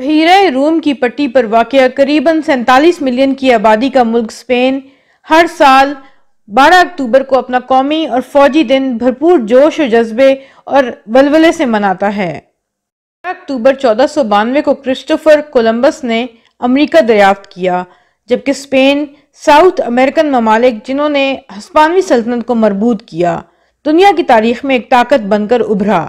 बहरा रूम की पट्टी पर वाक़ करीबन सैंतालीस मिलियन की आबादी का मुल्क स्पेन हर साल 12 अक्टूबर को अपना कौमी और फौजी दिन भरपूर जोश और जज्बे और वलवले से मनाता है अक्टूबर चौदह सौ बानवे को क्रिस्टोफर कोलंबस ने अमेरिका दरियाफ्त किया जबकि स्पेन साउथ अमेरिकन ममालिक जिन्होंने हस्पानवी सल्तनत को मरबूत किया दुनिया की तारीख में एक ताकत बनकर उभरा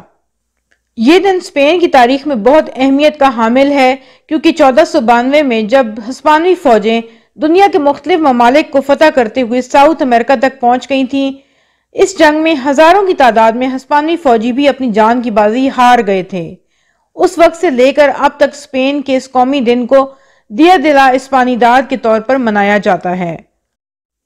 ये दिन स्पेन की तारीख में बहुत अहमियत का हामिल है क्योंकि चौदह में जब हस्पानवी फौजें दुनिया के मुख्तलिफ ममालिक को फतह करते हुए साउथ अमेरिका तक पहुंच गई थीं इस जंग में हज़ारों की तादाद में हस्पानवी फौजी भी अपनी जान की बाजी हार गए थे उस वक्त से लेकर अब तक स्पेन के इस कौमी दिन को दिया दिला इस्पानीदार के तौर पर मनाया जाता है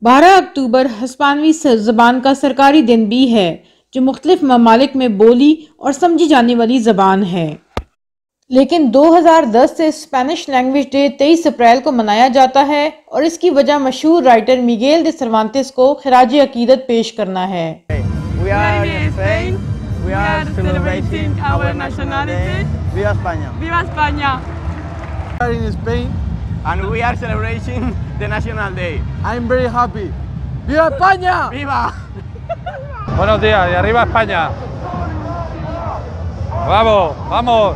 12 अक्टूबर हस्पानवी जबान का सरकारी दिन भी है जो मुख्तलिफ ममालिक में बोली और समझी जाने वाली जबान है लेकिन 2010 से स्पेनिश लैंग्वेज डे 23 अप्रैल को मनाया जाता है और इसकी वजह मशहूर राइटर मिगेल दे सरवानतेस को खराज अकीदत पेश करना है Buenos días, y arriba España. Bravo, vamos.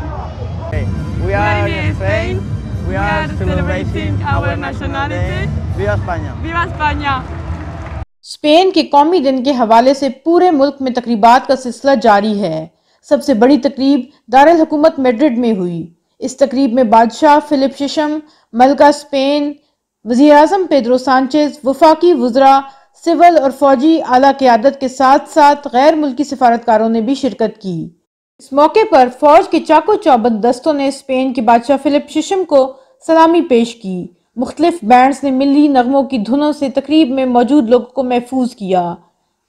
Hey, we are in Spain. We are celebrating our nationality. Viva España. Viva España. Spain के कौमी दिन के हवाले से पूरे मुल्क में तकरीबात का सिलसिला जारी है सबसे बड़ी तकरीब दारुल हुकूमत मेड्रिड में हुई इस तकरीब में बादशाह फिलिप शिशम मलका स्पेन वजी अजम पेदरो सांचेज वफाकी वजरा सिविल और फौजी आला क्यादत के साथ साथ गैर मुल्की सफारतकारों ने भी शिरकत की इस मौके पर फौज के चाको चौबंद दस्तों ने स्पेन के बादशाह फिलिप शिशम को सलामी पेश की मुख्तलिफ बैंड्स ने मिली नगमों की धुनों से तकरीब में मौजूद लोगों को महफूज किया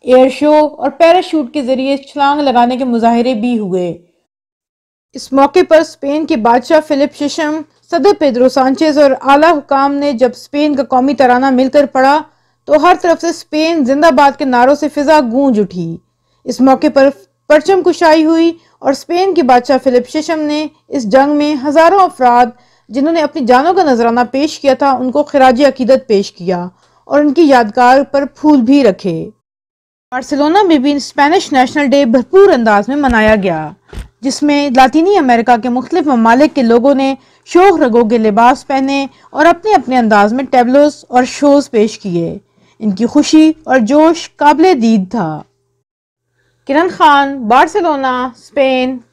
एयर शो और पैराशूट के जरिए छलांग लगाने के मुजाहरे भी हुए इस मौके पर स्पेन के बादशाह फिलिप शिशम सदर पेद्रो सांचेज और आला हुकाम ने जब स्पेन का कौमी तराना मिलकर पढ़ा तो हर तरफ से स्पेन जिंदाबाद के नारों से फिजा गूंज उठी इस मौके पर परचम कुशाई हुई और स्पेन के बादशाह फिलिप शिशम ने इस जंग में हजारों अफराद जिन्होंने अपनी जानों का नजराना पेश किया था उनको खराज अकीदत पेश किया और उनकी यादगार पर फूल भी रखे बार्सिलोना में भी स्पेनिश नेशनल डे भरपूर अंदाज में मनाया गया जिसमें लातीनी अमेरिका के मुख्तलिफ ममालिक के लोगों ने शोक रगों के लिबास पहने और अपने अपने अंदाज में टेबलोस और शोज पेश किए इनकी खुशी और जोश काबिल दीद था किरण खान बार्सिलोना स्पेन